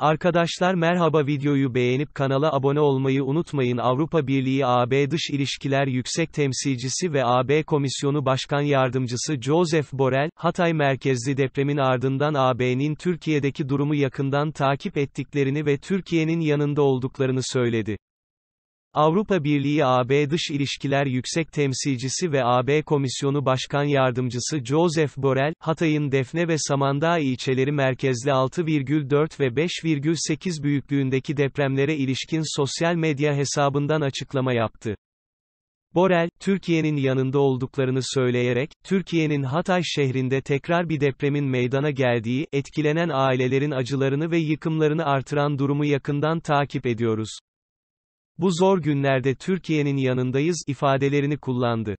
Arkadaşlar merhaba videoyu beğenip kanala abone olmayı unutmayın Avrupa Birliği AB Dış İlişkiler Yüksek Temsilcisi ve AB Komisyonu Başkan Yardımcısı Joseph Borrell, Hatay merkezli depremin ardından AB'nin Türkiye'deki durumu yakından takip ettiklerini ve Türkiye'nin yanında olduklarını söyledi. Avrupa Birliği AB Dış İlişkiler Yüksek Temsilcisi ve AB Komisyonu Başkan Yardımcısı Joseph Borrell, Hatay'ın Defne ve Samandağ ilçeleri merkezli 6,4 ve 5,8 büyüklüğündeki depremlere ilişkin sosyal medya hesabından açıklama yaptı. Borel, Türkiye'nin yanında olduklarını söyleyerek, Türkiye'nin Hatay şehrinde tekrar bir depremin meydana geldiği, etkilenen ailelerin acılarını ve yıkımlarını artıran durumu yakından takip ediyoruz. Bu zor günlerde Türkiye'nin yanındayız ifadelerini kullandı.